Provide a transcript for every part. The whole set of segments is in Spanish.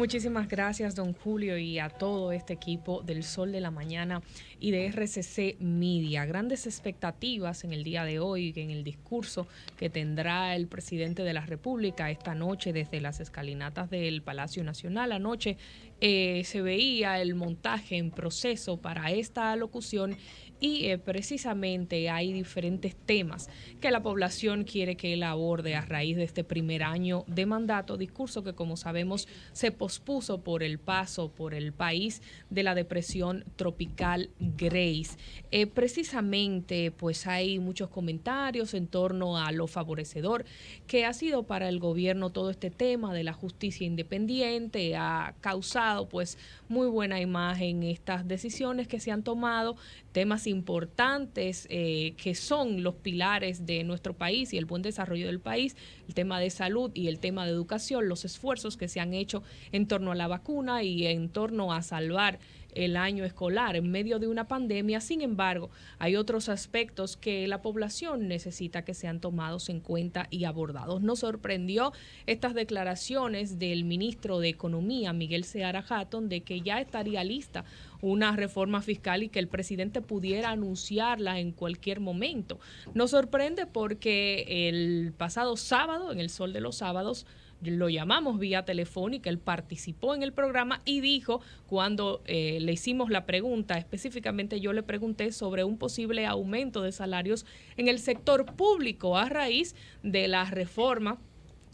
Muchísimas gracias, don Julio, y a todo este equipo del Sol de la Mañana y de RCC Media. Grandes expectativas en el día de hoy, en el discurso que tendrá el presidente de la República esta noche desde las escalinatas del Palacio Nacional. Anoche eh, se veía el montaje en proceso para esta locución y eh, precisamente hay diferentes temas que la población quiere que él aborde a raíz de este primer año de mandato, discurso que como sabemos se pospuso por el paso por el país de la depresión tropical Grace. Eh, precisamente pues hay muchos comentarios en torno a lo favorecedor que ha sido para el gobierno todo este tema de la justicia independiente, ha causado pues muy buena imagen estas decisiones que se han tomado temas importantes eh, que son los pilares de nuestro país y el buen desarrollo del país, el tema de salud y el tema de educación, los esfuerzos que se han hecho en torno a la vacuna y en torno a salvar el año escolar en medio de una pandemia. Sin embargo, hay otros aspectos que la población necesita que sean tomados en cuenta y abordados. Nos sorprendió estas declaraciones del ministro de Economía, Miguel Seara Hatton, de que ya estaría lista una reforma fiscal y que el presidente pudiera anunciarla en cualquier momento. Nos sorprende porque el pasado sábado, en el Sol de los Sábados, lo llamamos vía telefónica, él participó en el programa y dijo, cuando eh, le hicimos la pregunta, específicamente yo le pregunté sobre un posible aumento de salarios en el sector público a raíz de la reforma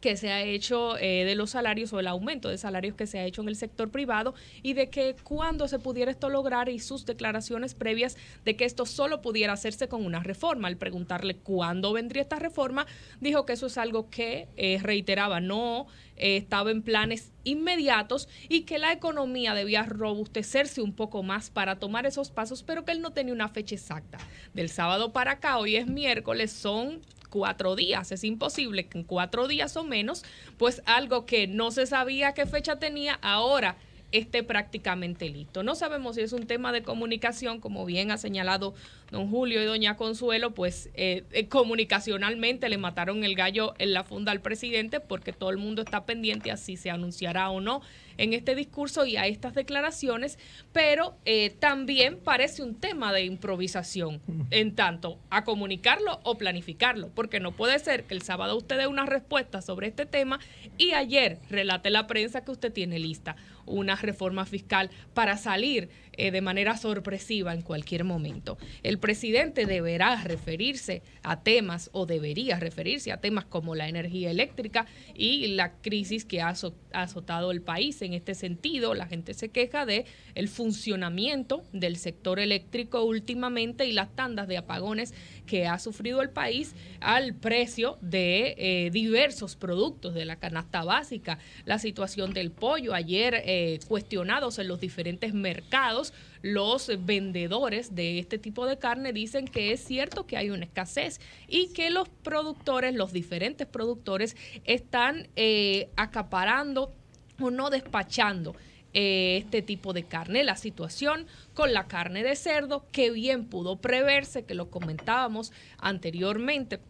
que se ha hecho eh, de los salarios o el aumento de salarios que se ha hecho en el sector privado y de que cuando se pudiera esto lograr y sus declaraciones previas de que esto solo pudiera hacerse con una reforma. Al preguntarle cuándo vendría esta reforma, dijo que eso es algo que eh, reiteraba, no eh, estaba en planes inmediatos y que la economía debía robustecerse un poco más para tomar esos pasos, pero que él no tenía una fecha exacta. Del sábado para acá, hoy es miércoles, son cuatro días. Es imposible que en cuatro días o menos, pues algo que no se sabía qué fecha tenía, ahora esté prácticamente listo. No sabemos si es un tema de comunicación, como bien ha señalado don Julio y doña Consuelo, pues eh, eh, comunicacionalmente le mataron el gallo en la funda al presidente porque todo el mundo está pendiente a si se anunciará o no en este discurso y a estas declaraciones, pero eh, también parece un tema de improvisación mm. en tanto a comunicarlo o planificarlo, porque no puede ser que el sábado usted dé una respuesta sobre este tema y ayer relate la prensa que usted tiene lista una reforma fiscal para salir eh, de manera sorpresiva en cualquier momento. El presidente deberá referirse a temas o debería referirse a temas como la energía eléctrica y la crisis que ha azotado el país. En este sentido, la gente se queja de el funcionamiento del sector eléctrico últimamente y las tandas de apagones que ha sufrido el país al precio de eh, diversos productos de la canasta básica, la situación del pollo ayer eh, cuestionados en los diferentes mercados los vendedores de este tipo de carne dicen que es cierto que hay una escasez y que los productores, los diferentes productores, están eh, acaparando o no despachando eh, este tipo de carne. La situación con la carne de cerdo, que bien pudo preverse, que lo comentábamos anteriormente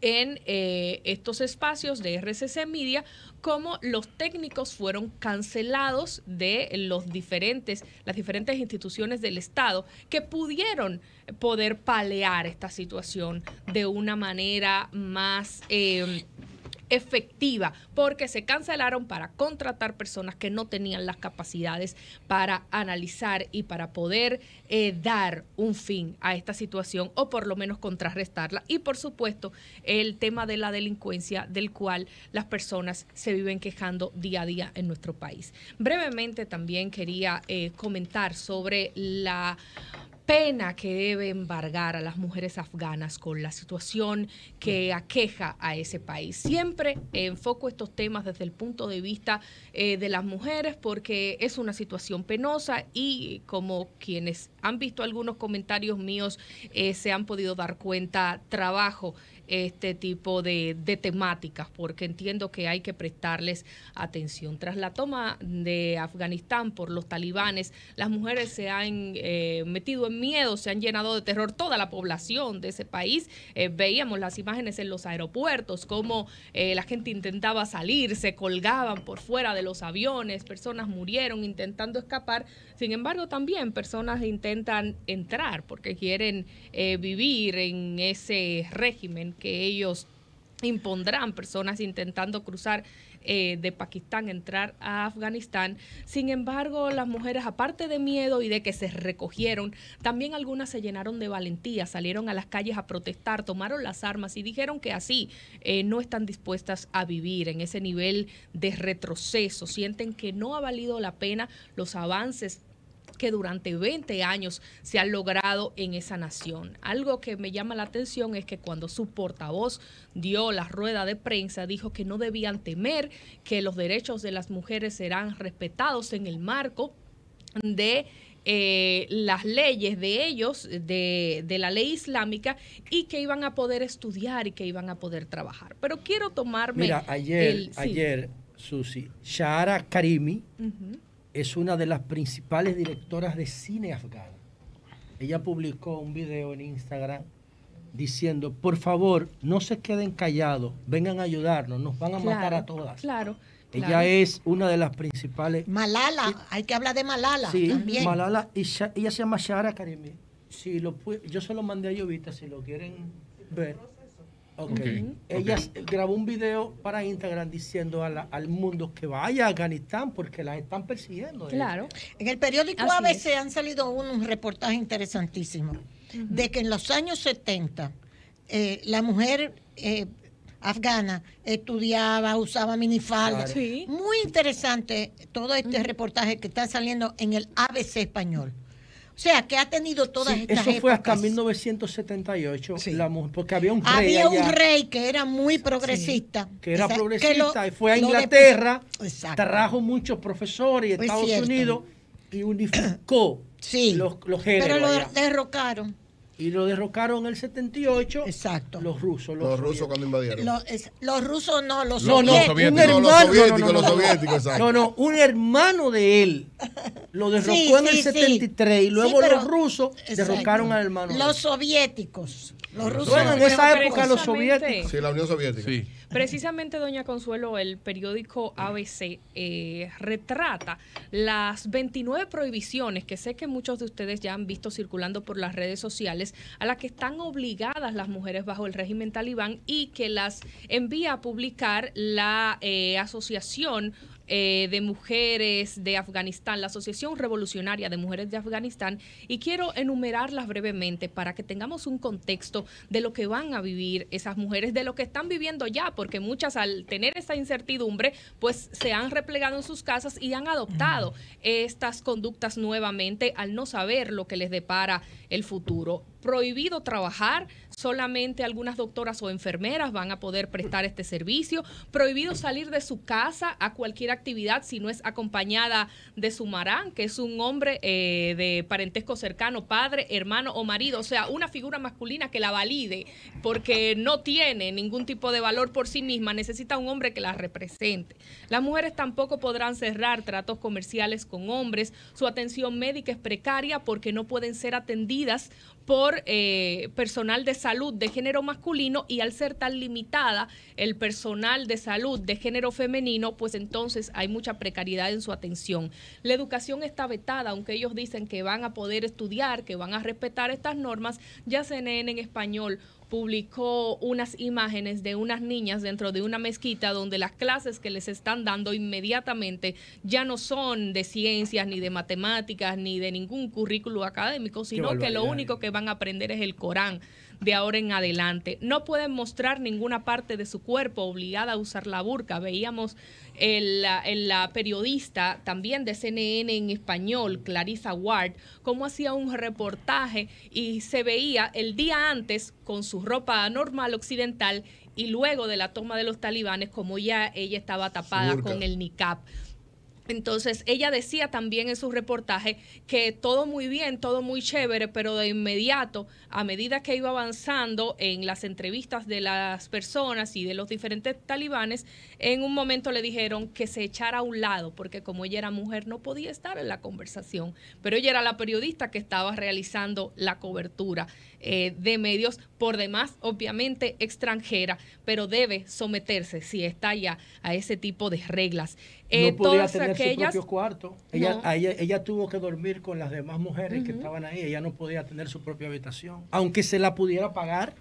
en eh, estos espacios de RCC Media cómo los técnicos fueron cancelados de los diferentes, las diferentes instituciones del Estado que pudieron poder palear esta situación de una manera más... Eh, efectiva, porque se cancelaron para contratar personas que no tenían las capacidades para analizar y para poder eh, dar un fin a esta situación o por lo menos contrarrestarla. Y por supuesto, el tema de la delincuencia del cual las personas se viven quejando día a día en nuestro país. Brevemente también quería eh, comentar sobre la pena que debe embargar a las mujeres afganas con la situación que aqueja a ese país. Siempre enfoco estos temas desde el punto de vista eh, de las mujeres porque es una situación penosa y como quienes han visto algunos comentarios míos, eh, se han podido dar cuenta, trabajo este tipo de, temáticas, porque entiendo que hay que prestarles atención. Tras la toma de Afganistán por los talibanes, las mujeres se han eh, metido en miedo, se han llenado de terror toda la población de ese país. Eh, veíamos las imágenes en los aeropuertos, cómo la gente intentaba salir, se colgaban por fuera de los aviones, personas murieron intentando escapar, sin embargo, también personas intentan entrar porque quieren eh, vivir en ese régimen que ellos impondrán personas intentando cruzar eh, de Pakistán, entrar a Afganistán. Sin embargo, las mujeres, aparte de miedo y de que se recogieron, también algunas se llenaron de valentía, salieron a las calles a protestar, tomaron las armas y dijeron que así eh, no están dispuestas a vivir en ese nivel de retroceso. Sienten que no ha valido la pena los avances que durante 20 años se ha logrado en esa nación. Algo que me llama la atención es que cuando su portavoz dio la rueda de prensa, dijo que no debían temer que los derechos de las mujeres serán respetados en el marco de eh, las leyes de ellos, de, la ley islámica, y que iban a poder estudiar y que iban a poder trabajar. Pero quiero tomarme... ayer, ayer, Susi, Shahara Karimi, es una de las principales directoras de cine afgano. Ella publicó un video en Instagram diciendo, por favor, no se queden callados, vengan a ayudarnos, nos van a matar a todas. Claro. Ella es una de las principales. Malala, hay que hablar de Malala. Sí, Malala, y ella se llama Shara Karimi. Si lo, yo se lo mandé a Yovita, si lo quieren ver. Okay. Ella grabó un video para Instagram diciendo a al mundo que vaya a Afganistán porque la están persiguiendo. Claro. En el periódico ABC han salido unos reportajes interesantísimos de que en los años 70 eh, la mujer eh, afgana estudiaba, usaba minifalda. Muy interesante todo este reportaje que está saliendo en el ABC español. O sea, que ha tenido todas estas estas Eso fue hasta 1978, porque había un rey. Había un rey que era muy progresista. que era progresista, y fue a Inglaterra, trajo muchos profesores y Estados Unidos y unificó los, los géneros. Pero lo derrocaron. Y lo derrocaron en el 78. Exacto. Los rusos. Los, rusos cuando invadieron. los rusos no, los soviéticos. No, los soviéticos, exacto. No, no, un hermano de él lo derrocó en el 73 y luego los rusos derrocaron al hermano. Los soviéticos. Los rusos. Bueno, en esa época los soviéticos. Sí, la Unión Soviética. Precisamente, doña Consuelo, el periódico ABC eh, retrata las 29 prohibiciones que sé que muchos de ustedes ya han visto circulando por las redes sociales a las que están obligadas las mujeres bajo el régimen talibán y que las envía a publicar la eh, asociación eh, de Mujeres de Afganistán, la Asociación Revolucionaria de Mujeres de Afganistán, y quiero enumerarlas brevemente para que tengamos un contexto de lo que van a vivir esas mujeres, de lo que están viviendo ya, porque muchas al tener esta incertidumbre, pues se han replegado en sus casas y han adoptado estas conductas nuevamente al no saber lo que les depara el futuro. Prohibido trabajar, solamente algunas doctoras o enfermeras van a poder prestar este servicio, prohibido salir de su casa a cualquier actividad si no es acompañada de su marán, que es un hombre eh, de parentesco cercano, padre, hermano o marido, o sea, una figura masculina que la valide, porque no tiene ningún tipo de valor por sí misma, necesita un hombre que la represente. Las mujeres tampoco podrán cerrar tratos comerciales con hombres, su atención médica es precaria porque no pueden ser atendidas por eh, personal de salud de género masculino y al ser tan limitada el personal de salud de género femenino, pues entonces hay mucha precariedad en su atención. La educación está vetada, aunque ellos dicen que van a poder estudiar, que van a respetar estas normas, ya CNN en español publicó unas imágenes de unas niñas dentro de una mezquita donde las clases que les están dando inmediatamente ya no son de ciencias, ni de matemáticas, ni de ningún currículo académico, sino que lo único que van a aprender es el Corán de ahora en adelante. No pueden mostrar ninguna parte de su cuerpo obligada a usar la burka. Veíamos el la, periodista también de CNN en español, Clarissa Ward, cómo hacía un reportaje y se veía el día antes con su ropa normal occidental y luego de la toma de los talibanes, como ya ella estaba tapada con el niqab. Entonces, ella decía también en su reportaje que todo muy bien, todo muy chévere, pero de inmediato, a medida que iba avanzando en las entrevistas de las personas y de los diferentes talibanes, en un momento le dijeron que se echara a un lado, porque como ella era mujer no podía estar en la conversación, pero ella era la periodista que estaba realizando la cobertura eh, de medios, por demás, obviamente extranjera, pero debe someterse, si está ya, a ese tipo de reglas no eh, podía tener su propio cuarto. Ella, ella, tuvo que dormir con las demás mujeres que estaban ahí. Ella no podía tener su propia habitación. Aunque se la pudiera pagar,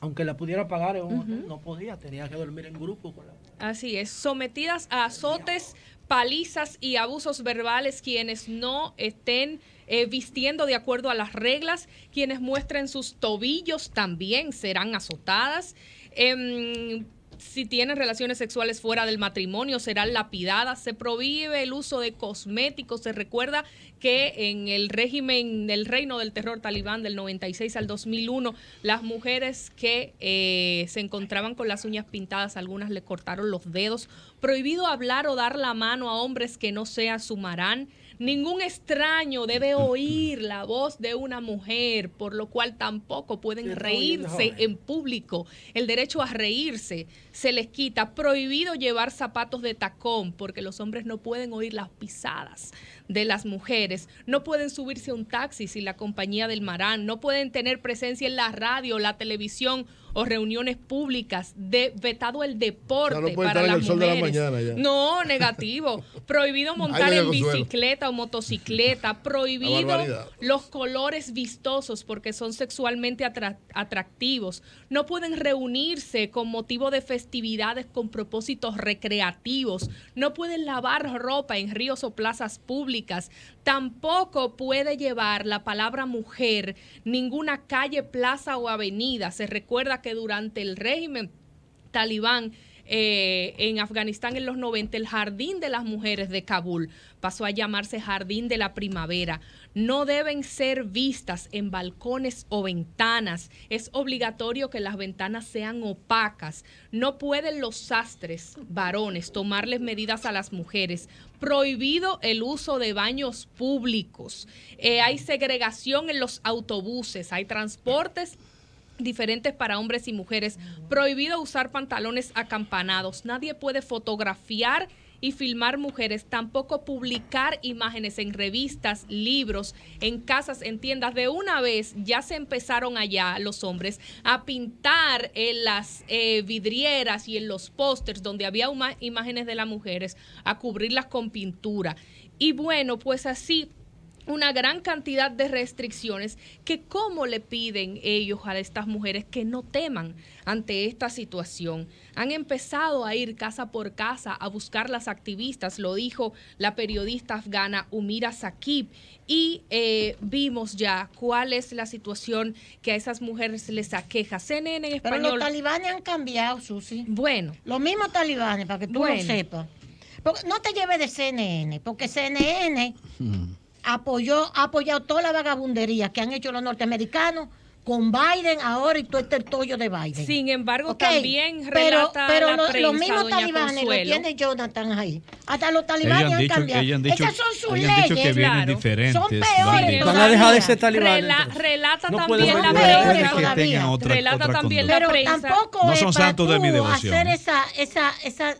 aunque la pudiera pagar no podía. Tenía que dormir en grupo con la... Así es. Sometidas a azotes, palizas y abusos verbales quienes no estén eh, vistiendo de acuerdo a las reglas, quienes muestren sus tobillos también serán azotadas. Em, si tienen relaciones sexuales fuera del matrimonio serán lapidadas, se prohíbe el uso de cosméticos, se recuerda que en el régimen del reino del terror talibán del 96 al 2001, las mujeres que eh, se encontraban con las uñas pintadas, algunas le cortaron los dedos, prohibido hablar o dar la mano a hombres que no se asumarán. Ningún extraño debe oír la voz de una mujer, por lo cual tampoco pueden reírse en público. El derecho a reírse se les quita. Prohibido llevar zapatos de tacón porque los hombres no pueden oír las pisadas de las mujeres. No pueden subirse a un taxi sin la compañía del marán. No pueden tener presencia en la radio, la televisión o reuniones públicas. vetado el deporte para mujeres. la No, negativo. Prohibido montar en bicicleta o motocicleta. Prohibido los colores vistosos porque son sexualmente atractivos. No pueden reunirse con motivo de festividad con propósitos recreativos, no pueden lavar ropa en ríos o plazas públicas, tampoco puede llevar la palabra mujer ninguna calle, plaza o avenida. Se recuerda que durante el régimen talibán eh, en Afganistán en los 90, el Jardín de las Mujeres de Kabul pasó a llamarse Jardín de la Primavera. No deben ser vistas en balcones o ventanas. Es obligatorio que las ventanas sean opacas. No pueden los sastres varones tomarles medidas a las mujeres. Prohibido el uso de baños públicos. Eh, hay segregación en los autobuses. Hay transportes diferentes para hombres y mujeres, prohibido usar pantalones acampanados, nadie puede fotografiar y filmar mujeres, tampoco publicar imágenes en revistas, libros, en casas, en tiendas. De una vez ya se empezaron allá los hombres a pintar en las eh, vidrieras y en los pósters donde había imágenes de las mujeres, a cubrirlas con pintura. Y bueno, pues así una gran cantidad de restricciones que cómo le piden ellos a estas mujeres que no teman ante esta situación. Han empezado a ir casa por casa a buscar las activistas, lo dijo la periodista afgana Umira Sakib, y eh, vimos ya cuál es la situación que a esas mujeres les aqueja. CNN en español. Pero los talibanes han cambiado, Susi. Bueno. lo mismo talibanes, para que tú lo sepas. no te lleves de CNN, porque CNN apoyó, ha apoyado toda la vagabundería que han hecho los norteamericanos con Biden ahora y todo este tollo de Biden. Sin embargo, también relata pero, los mismos talibanes tiene Jonathan ahí. Hasta los talibanes han, cambiado. Han son sus leyes. son peores. Van a dejar de ser talibanes. relata también la prensa. relata también la prensa. Pero tampoco no son santos de mi devoción. hacer esa, esa, esa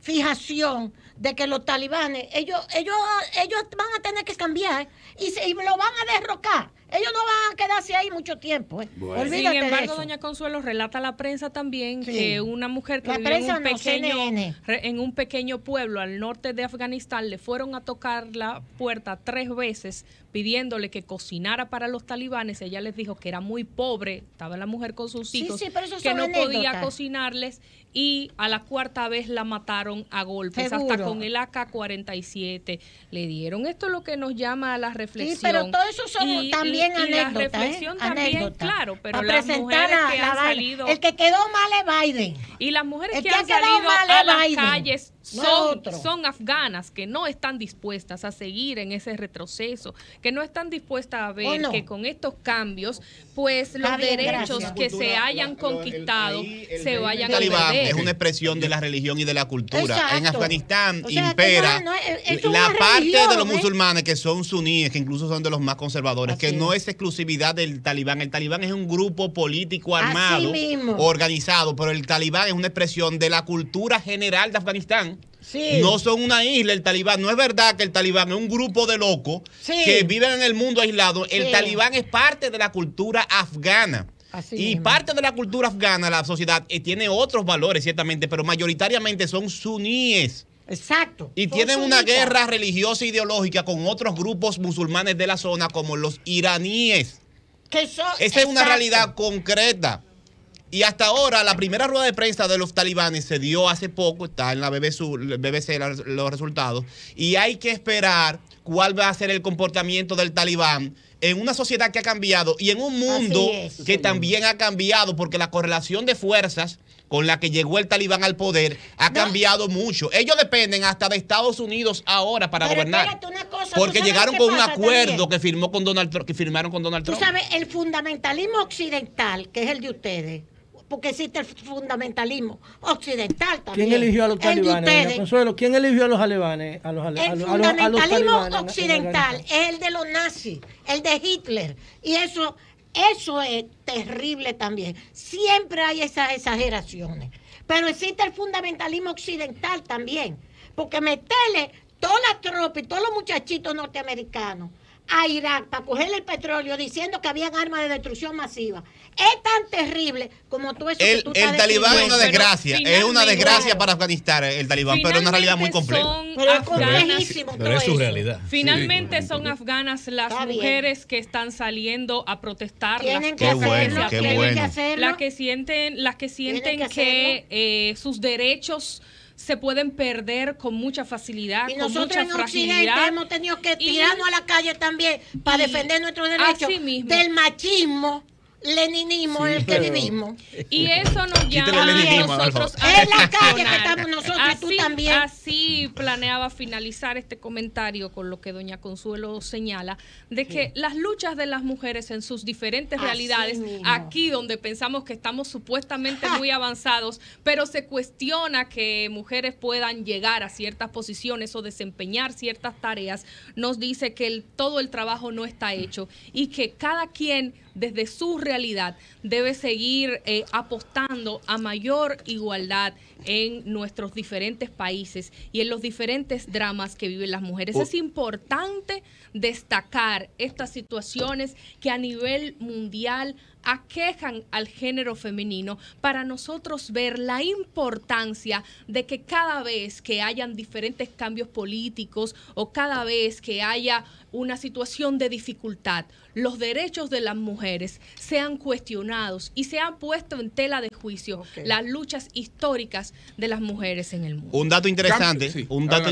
fijación de que los talibanes, ellos, ellos, ellos van a tener que cambiar y, lo van a derrocar. Ellos no van a quedarse ahí mucho tiempo. ¿eh? Sin embargo, doña Consuelo relata a la prensa también que una mujer que vivió en un, pequeño, en un pequeño pueblo al norte de Afganistán le fueron a tocar la puerta tres veces pidiéndole que cocinara para los talibanes. Ella les dijo que era muy pobre, estaba la mujer con sus hijos, que no podía cocinarles y a la cuarta vez la mataron a golpes con el AK-47. Le dieron esto es lo que nos llama a la reflexión. Sí, pero todo eso son y, también la ¿eh? reflexión también, claro, pero las mujeres que han salido... El que quedó mal es Biden. Y las mujeres que, han salido a las calles son, son afganas que no están dispuestas a seguir en ese retroceso, que no están dispuestas a ver que con estos cambios, pues los derechos que se hayan conquistado se vayan a perder. Es una expresión de la religión y de la cultura. En Afganistán impera la parte de los ¿eh? musulmanes que son suníes, que incluso son de los más conservadores, que no es exclusividad del talibán. El talibán es un grupo político armado, organizado, pero el talibán es una expresión de la cultura general de Afganistán. No son una isla el talibán. No es verdad que el talibán es un grupo de locos que viven en el mundo aislado. El talibán es parte de la cultura afgana. y parte de la cultura afgana, la sociedad, eh, tiene otros valores, ciertamente, pero mayoritariamente son suníes. Exacto. Y tienen una guerra religiosa e ideológica con otros grupos musulmanes de la zona, como los iraníes. Que son, Esa es una realidad concreta. Y hasta ahora, la primera rueda de prensa de los talibanes se dio hace poco, está en la BBC los resultados, y hay que esperar cuál va a ser el comportamiento del talibán en una sociedad que ha cambiado y en un mundo que también ha cambiado, porque la correlación de fuerzas con la que llegó el talibán al poder ha cambiado mucho. Ellos dependen hasta de Estados Unidos ahora para gobernar. porque llegaron con un acuerdo que firmó con Donald que firmaron con Donald Trump. Tú sabes, el fundamentalismo occidental, que es el de ustedes porque existe el fundamentalismo occidental también. ¿Quién eligió a los talibanes? ¿quién eligió a los alemanes? el fundamentalismo occidental es el de los nazis, el de Hitler. Y eso, eso es terrible también. Siempre hay esas exageraciones. Pero existe el fundamentalismo occidental también. Porque meterle toda la tropa y todos los muchachitos norteamericanos a Irak para cogerle el petróleo diciendo que habían armas de destrucción masiva es tan terrible como tú eso el, que tú El talibán es una desgracia, es una desgracia para Afganistán el talibán, pero es una realidad muy compleja. Pero es pero su realidad. Finalmente son afganas las mujeres que están saliendo a protestar. Tienen que hacerlo, Las que sienten, las que, sienten que, eh, sus derechos se pueden perder con mucha facilidad. Y nosotros en Occidente hemos tenido que tirarnos a la calle también para defender nuestros derechos del machismo leninismo, el que vivimos. Y eso nos llama a nosotros a la calle que estamos nosotros así, tú también. Así planeaba finalizar este comentario con lo que doña Consuelo señala, de que las luchas de las mujeres en sus diferentes realidades, aquí donde pensamos que estamos supuestamente muy avanzados, pero se cuestiona que mujeres puedan llegar a ciertas posiciones o desempeñar ciertas tareas, nos dice que el, todo el trabajo no está hecho y que cada quien desde su realidad, debe seguir eh, apostando a mayor igualdad en nuestros diferentes países y en los diferentes dramas que viven las mujeres. Es oh. importante destacar estas situaciones que a nivel mundial aquejan al género femenino para nosotros ver la importancia de que cada vez que hayan diferentes cambios políticos o cada vez que haya una situación de dificultad, los derechos de las mujeres sean cuestionados y se han puesto en tela de juicio las luchas históricas de las mujeres en el mundo. Un dato interesante, un dato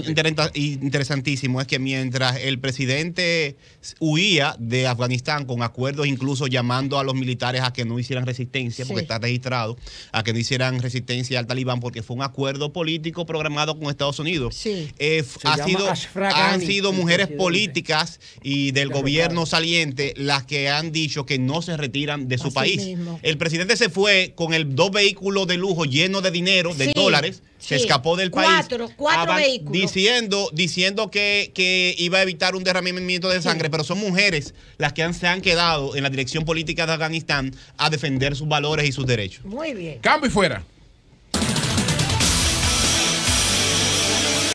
interesantísimo es que mientras el presidente huía de Afganistán con acuerdos incluso llamando a los militares a que no hicieran resistencia, porque está registrado, a que no hicieran resistencia al talibán, porque fue un acuerdo político programado con Estados Unidos. Eh, ha sido, han sido mujeres políticas y del gobierno saliente las que han dicho que no se retiran de su país. El presidente se fue con el dos vehículos de lujo llenos de dinero, de dólares, se escapó del país. Cuatro vehículos. Diciendo, diciendo que, iba a evitar un derramamiento de sangre, pero son mujeres las que se han quedado en la dirección política de Afganistán a defender sus valores y sus derechos. Muy bien. Cambio y fuera.